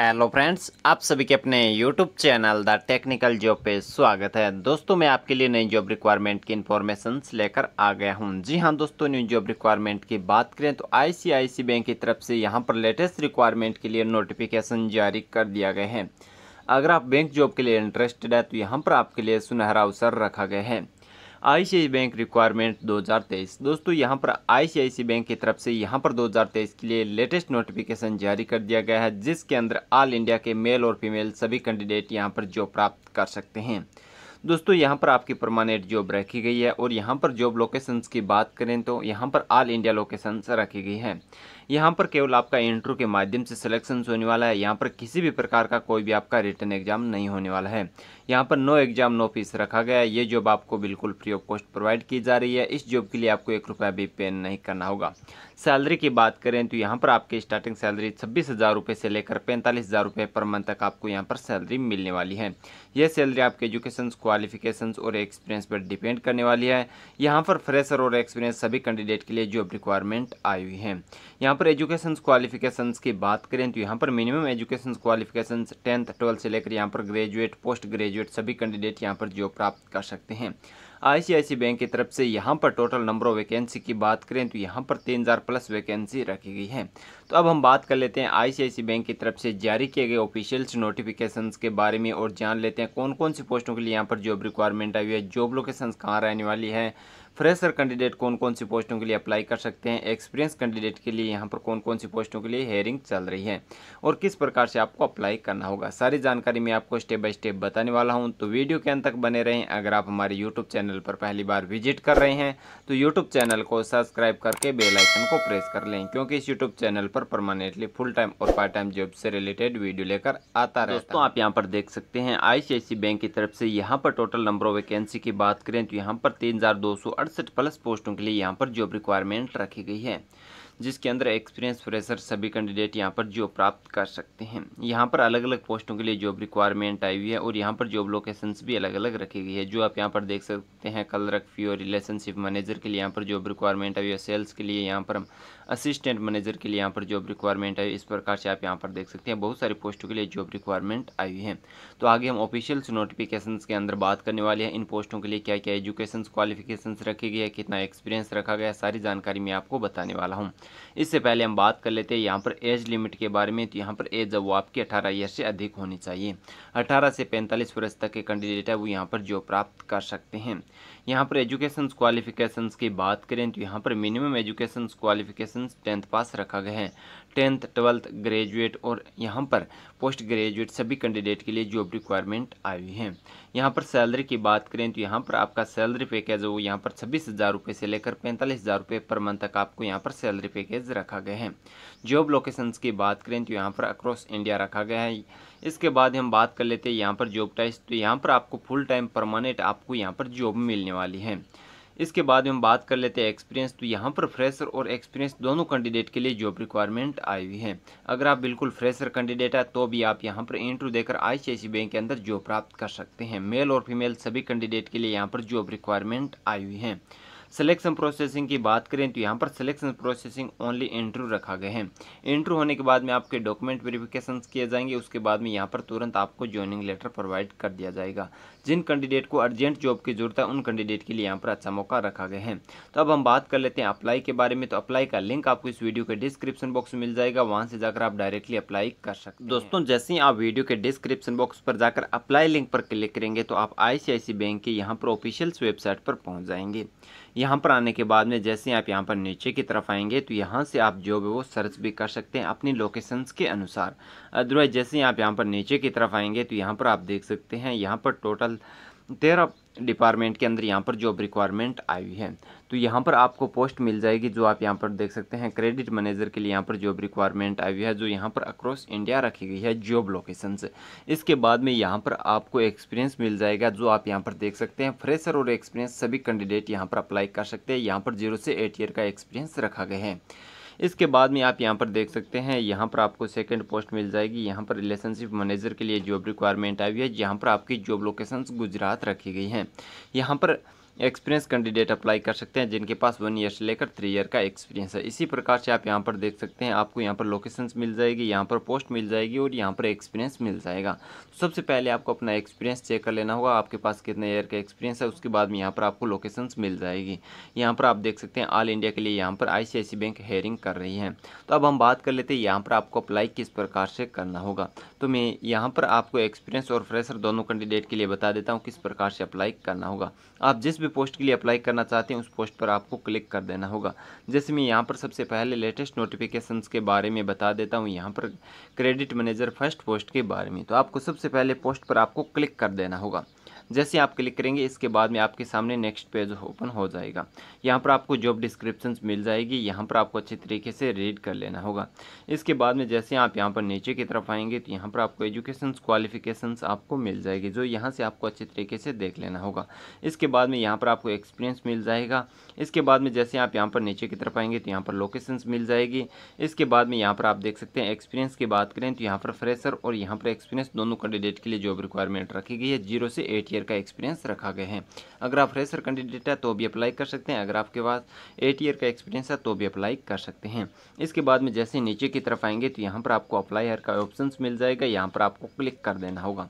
hello friends आप सभी के अपने YouTube channel the technical job पे स्वागत है दोस्तों मैं आपके लिए नई जॉब रिक्वायरमेंट की इन्फॉर्मेशन लेकर आ गया हूं जी हां दोस्तों न्यू जॉब रिक्वायरमेंट की बात करें तो आईसीआईसी बैंक की तरफ से यहां पर लेटेस्ट रिक्वायरमेंट के लिए नोटिफिकेशन जारी कर दिया गया है अगर आप बैंक जॉब के लिए इंटरेस्टेड है तो यहाँ पर आपके लिए सुनहरा अवसर रखा गया है आईसीआई बैंक रिक्वायरमेंट 2023 दोस्तों यहां पर आईसीआईसी बैंक की तरफ से यहां पर 2023 के लिए लेटेस्ट नोटिफिकेशन जारी कर दिया गया है जिसके अंदर ऑल इंडिया के मेल और फीमेल सभी कैंडिडेट यहां पर जॉब प्राप्त कर सकते हैं दोस्तों यहाँ पर आपकी परमानेंट जॉब रखी गई है और यहाँ पर जॉब लोकेशंस की बात करें तो यहाँ पर ऑल इंडिया लोकेशंस रखी गई है यहाँ पर केवल आपका इंटरव्यू के माध्यम से सिलेक्शन होने वाला है यहाँ पर किसी भी प्रकार का कोई भी आपका रिटर्न एग्जाम नहीं होने वाला है यहाँ पर नो एग्जाम नो फीस रखा गया है ये जॉब आपको बिल्कुल फ्री ऑफ कॉस्ट प्रोवाइड की जा रही है इस जॉब के लिए आपको एक रुपया भी पे नहीं करना होगा सैलरी की बात करें तो यहाँ पर आपकी स्टार्टिंग सैलरी छब्बीस हज़ार रुपये से लेकर पैंतालीस हज़ार रुपये पर मंथ तक आपको यहाँ पर सैलरी मिलने वाली है यह सैलरी आपके एजुकेशन क्वालिफिकेशंस और एक्सपीरियंस पर डिपेंड करने वाली है यहाँ पर फ्रेशर और एक्सपीरियंस सभी कैंडिडेट के लिए जॉब रिक्वायरमेंट आई हुई है यहाँ पर एजुकेशन क्वालिफिकेशंस की बात करें तो यहाँ पर minimum education qualifications tenth twelfth से लेकर यहाँ पर ग्रेजुएट पोस्ट ग्रेजुएट सभी कैंडिडेट यहाँ पर जॉब प्राप्त कर सकते हैं आईसीआईसी बैंक की तरफ से यहाँ पर टोटल नंबर ऑफ वैकेंसी की बात करें तो यहाँ पर तीन हज़ार प्लस वैकेंसी रखी गई है तो अब हम बात कर लेते हैं आईसीआईसी बैंक की तरफ से जारी किए गए ऑफिशियल्स नोटिफिकेशंस के बारे में और जान लेते हैं कौन कौन सी पोस्टों के लिए यहाँ पर जॉब रिक्वायरमेंट आई हुई है जॉब लोकेशंस कहाँ रहने वाली है फ्रेशर कैंडिडेट कौन कौन सी पोस्टों के लिए अप्लाई कर सकते हैं एक्सपीरियंस कैंडिडेट के लिए यहाँ पर कौन कौन सी पोस्टों के लिए हेयरिंग चल रही है और किस प्रकार से आपको अप्लाई करना होगा सारी जानकारी मैं आपको स्टेप बाय स्टेप बताने वाला हूँ तो वीडियो के अंत तक बने रहें अगर आप हमारे यूट्यूब चैनल पर पहली बार विजिट कर रहे हैं तो यूट्यूब चैनल को सब्सक्राइब करके बेलाइकन को प्रेस कर लें क्योंकि इस यूट्यूब चैनल पर परमानेंटली फुल टाइम और पार्ट टाइम जॉब से रिलेटेड वीडियो लेकर आता रहे दोस्तों आप यहाँ पर देख सकते हैं आई बैंक की तरफ से यहाँ पर टोटल नंबर ऑफ वैकेंसी की बात करें तो यहाँ पर तीन अड़सठ प्लस पोस्टों के लिए यहाँ पर जॉब रिक्वायरमेंट रखी गई है जिसके अंदर एक्सपीरियंस फ्रेशर सभी कैंडिडेट यहाँ पर जॉब प्राप्त कर सकते हैं यहाँ पर अलग अलग पोस्टों के लिए जॉब रिक्वायरमेंट आई हुई है और यहाँ पर जॉब लोकेशंस भी अलग अलग रखी गई है जो आप यहाँ पर देख सकते हैं कल रखी और रिलेशनशिप मैनेजर के लिए यहाँ पर जॉब रिक्वायरमेंट आई हुई है सेल्स के लिए यहाँ पर असिस्टेंट मैनेजर के लिए यहाँ पर जॉब रिक्वायरमेंट आई इस प्रकार से आप यहाँ पर देख सकते हैं बहुत सारी पोस्टों के लिए जॉब रिक्वायरमेंट आई हुई है तो आगे हम ऑफिशियल नोटिफिकेशन के अंदर बात करने वाले हैं इन पोस्टों के लिए क्या क्या एजुकेशन क्वालिफिकेशन रखी गई है कितना एक्सपीरियंस रखा गया सारी जानकारी मैं आपको बताने वाला हूँ इससे पहले हम बात कर लेते हैं यहाँ पर एज लिमिट के बारे में तो यहाँ पर एज जब वो आपकी अठारह ईयर से अधिक होनी चाहिए अठारह से पैंतालीस वर्ष तक के कैंडिडेट है वो यहाँ पर जॉब प्राप्त कर सकते हैं यहाँ पर एजुकेशन क्वालिफिकेशन की बात करें तो यहाँ पर minimum education qualification tenth pass रखा गया है टेंथ ट्वेल्थ ग्रेजुएट और यहाँ पर पोस्ट ग्रेजुएट सभी कैंडिडेट के लिए जॉब रिक्वायरमेंट आई हुई है यहाँ पर सैलरी की बात करें तो यहाँ पर आपका सैलरी पैकेज वो यहाँ पर छब्बीस हज़ार रुपये से लेकर पैंतालीस हज़ार रुपये पर मंथ तक आपको यहाँ पर सैलरी पैकेज रखा गया है जॉब लोकेशंस की बात करें तो यहाँ पर अक्रॉस इंडिया रखा गया है इसके बाद हम बात कर लेते हैं यहाँ पर जॉब टाइस तो यहाँ पर आपको फुल टाइम परमानेंट आपको यहाँ पर जॉब मिलने वाली है इसके बाद हम बात कर लेते हैं एक्सपीरियंस तो यहाँ पर फ्रेशर और एक्सपीरियंस दोनों कैंडिडेट के लिए जॉब रिक्वायरमेंट आई हुई है अगर आप बिल्कुल फ्रेशर कैंडिडेट है तो भी आप यहाँ पर इंटरव्यू देकर आई बैंक के अंदर जॉब प्राप्त कर सकते हैं मेल और फीमेल सभी कैंडिडेट के लिए यहाँ पर जॉब रिक्वायरमेंट आई हुई है सिलेक्शन प्रोसेसिंग की बात करें तो यहाँ पर सिलेक्शन प्रोसेसिंग ओनली इंटरव्यू रखा गया है इंटरव्यू होने के बाद में आपके डॉक्यूमेंट वेरिफिकेशन किए जाएंगे उसके बाद में यहाँ पर तुरंत आपको ज्वाइनिंग लेटर प्रोवाइड कर दिया जाएगा जिन कैंडिडेट को अर्जेंट जॉब की जरूरत है उन कैंडिडेट के लिए यहाँ पर अच्छा मौका रखा गया है तो अब हम बात कर लेते हैं अप्लाई के बारे में तो अप्लाई का लिंक आपको इस वीडियो के डिस्क्रिप्शन बॉक्स में मिल जाएगा वहाँ से जाकर आप डायरेक्टली अप्लाई कर सकते हैं दोस्तों जैसे ही आप वीडियो के डिस्क्रिप्शन बॉक्स पर जाकर अप्लाई लिंक पर क्लिक करेंगे तो आप आई बैंक के यहाँ पर ऑफिशियल्स वेबसाइट पर पहुँच जाएंगे यहाँ पर आने के बाद में जैसे आप यहाँ पर नीचे की तरफ आएंगे तो यहाँ से आप जो भी वो सर्च भी कर सकते हैं अपनी लोकेशंस के अनुसार अदरवाइज जैसे आप यहाँ पर नीचे की तरफ आएंगे तो यहाँ पर आप देख सकते हैं यहाँ पर टोटल तेरह डिपार्टमेंट के अंदर यहाँ पर जॉब रिक्वायरमेंट आई है तो यहाँ पर आपको पोस्ट मिल जाएगी जो आप यहाँ पर देख सकते हैं क्रेडिट मैनेजर के लिए यहाँ पर जॉब रिक्वायरमेंट आई हुई है जो यहाँ पर अक्रॉस इंडिया रखी गई है जॉब लोकेशन से इसके बाद में यहाँ पर आपको एक्सपीरियंस मिल जाएगा जो आप यहाँ पर देख सकते हैं फ्रेशर और एक्सपीरियंस सभी कैंडिडेट यहाँ पर अप्लाई कर सकते हैं यहाँ पर जीरो से एट ईयर का एक्सपीरियंस रखा गया है इसके बाद में आप यहाँ पर देख सकते हैं यहाँ पर आपको सेकेंड पोस्ट मिल जाएगी यहाँ पर रिलेशनशिप मैनेजर के लिए जॉब रिक्वायरमेंट आई हुई है जहाँ पर आपकी जॉब लोकेशंस गुजरात रखी गई हैं यहाँ पर एक्सपीरियंस कैंडिडेट अप्लाई कर सकते हैं जिनके पास वन ईयर से लेकर थ्री ईयर का एक्सपीरियंस है इसी प्रकार से आप यहाँ पर देख सकते हैं आपको यहाँ पर लोकेशंस मिल जाएगी यहाँ पर पोस्ट मिल जाएगी और यहाँ पर एक्सपीरियंस मिल जाएगा तो सबसे पहले आपको अपना एक्सपीरियंस चेक कर लेना होगा आपके पास कितने ईयर का एक्सपीरियंस है उसके बाद में यहाँ पर आपको लोकेशन मिल जाएगी यहाँ पर आप देख सकते हैं ऑल इंडिया के लिए यहाँ पर आई बैंक हेयरिंग कर रही है तो अब हम बात कर लेते हैं यहाँ पर आपको अप्लाई किस प्रकार से करना होगा तो मैं यहाँ पर आपको एक्सपीरियंस और फ्रेशर दोनों कैंडिडेट के लिए बता देता हूँ किस प्रकार से अप्लाई करना होगा आप जिस भी पोस्ट के लिए अप्लाई करना चाहते हैं उस पोस्ट पर आपको क्लिक कर देना होगा जैसे मैं यहाँ पर सबसे पहले लेटेस्ट नोटिफिकेशंस के बारे में बता देता हूँ यहाँ पर क्रेडिट मैनेजर फर्स्ट पोस्ट के बारे में तो आपको सबसे पहले पोस्ट पर आपको क्लिक कर देना होगा जैसे आप क्लिक करेंगे इसके बाद में आपके सामने नेक्स्ट पेज ओपन हो जाएगा यहाँ पर आपको जॉब डिस्क्रिप्शन मिल जाएगी यहाँ पर आपको अच्छे तरीके से रीड कर लेना होगा इसके बाद में जैसे आप यहाँ पर नीचे की तरफ आएंगे तो यहाँ पर आपको एजुकेशन क्वालिफिकेशन आपको मिल जाएगी जो यहाँ से आपको अच्छे तरीके से देख लेना होगा इसके बाद में यहाँ पर आपको एक्सपीरियंस मिल जाएगा इसके बाद में जैसे आप यहाँ पर नीचे की तरफ आएंगे तो यहाँ पर लोकेशन मिल जाएगी इसके बाद में यहाँ पर आप देख सकते हैं एक्सपीरियंस की बात करें तो यहाँ पर फ्रेशर और यहाँ पर एक्सपीरियंस दोनों कैंडिडेट के लिए जॉब रिक्वायरमेंट रखी गई है जीरो से एट ईयर ईयर का एक्सपीरियंस रखा गया है अगर आप फ्रेशर कैंडिडेट है तो भी अप्लाई कर सकते हैं अगर आपके पास एट ईयर का एक्सपीरियंस है तो भी अप्लाई कर सकते हैं इसके बाद में जैसे नीचे की तरफ आएंगे तो यहाँ पर आपको अप्लाई हर का ऑप्शन मिल जाएगा यहाँ पर आपको क्लिक कर देना होगा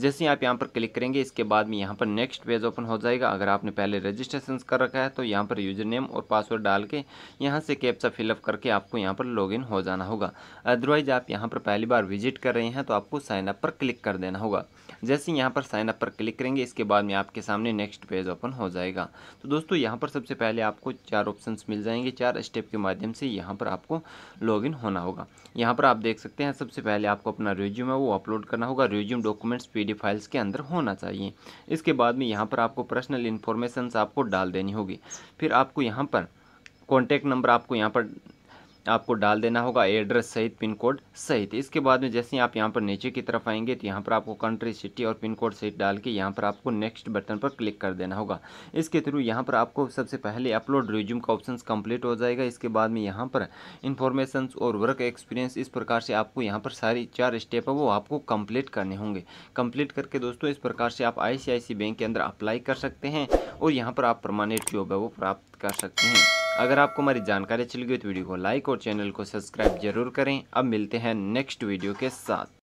जैसे ही आप यहाँ पर क्लिक करेंगे इसके बाद में यहाँ पर नेक्स्ट पेज ओपन हो जाएगा अगर आपने पहले रजिस्ट्रेशन कर रखा है तो यहाँ पर यूज़र नेम और पासवर्ड डाल के यहाँ से कैप्चा फिलअप करके आपको यहाँ पर लॉग हो जाना होगा अदरवाइज़ आप यहाँ पर पहली बार विजिट कर रहे हैं तो आपको साइनअप पर क्लिक कर देना होगा जैसे यहाँ पर साइनअप पर क्लिक करेंगे इसके बाद में आपके सामने नेक्स्ट पेज ओपन हो जाएगा तो दोस्तों यहाँ पर सबसे पहले आपको चार ऑप्शन मिल जाएंगे चार स्टेप के माध्यम से यहाँ पर आपको लॉगिन होना होगा यहाँ पर आप देख सकते हैं सबसे पहले आपको अपना रिज्यूम है वो अपलोड करना होगा resume documents P PDF files के अंदर होना चाहिए इसके बाद में यहाँ पर आपको पर्सनल इन्फॉर्मेशन आपको डाल देनी होगी फिर आपको यहाँ पर कॉन्टैक्ट नंबर आपको यहाँ पर आपको डाल देना होगा एड्रेस सहित पिन कोड सहित इसके बाद में जैसे ही आप यहाँ पर नीचे की तरफ आएंगे तो यहाँ पर आपको कंट्री सिटी और पिन कोड सहित डाल के यहाँ पर आपको नेक्स्ट बटन पर क्लिक कर देना होगा इसके थ्रू यहाँ पर आपको सबसे पहले अपलोड रिज्यूम का ऑप्शन कंप्लीट हो जाएगा इसके बाद में यहाँ पर इंफॉर्मेशन और वर्क एक्सपीरियंस इस प्रकार से आपको यहाँ पर सारी चार स्टेप है वो आपको कंप्लीट करने होंगे कंप्लीट करके दोस्तों इस प्रकार से आप आई बैंक के अंदर अप्लाई कर सकते हैं और यहाँ पर आप परमानेंट जॉब है वो प्राप्त कर सकते हैं अगर आपको हमारी जानकारी अच्छी लगी तो वीडियो को लाइक और चैनल को सब्सक्राइब जरूर करें अब मिलते हैं नेक्स्ट वीडियो के साथ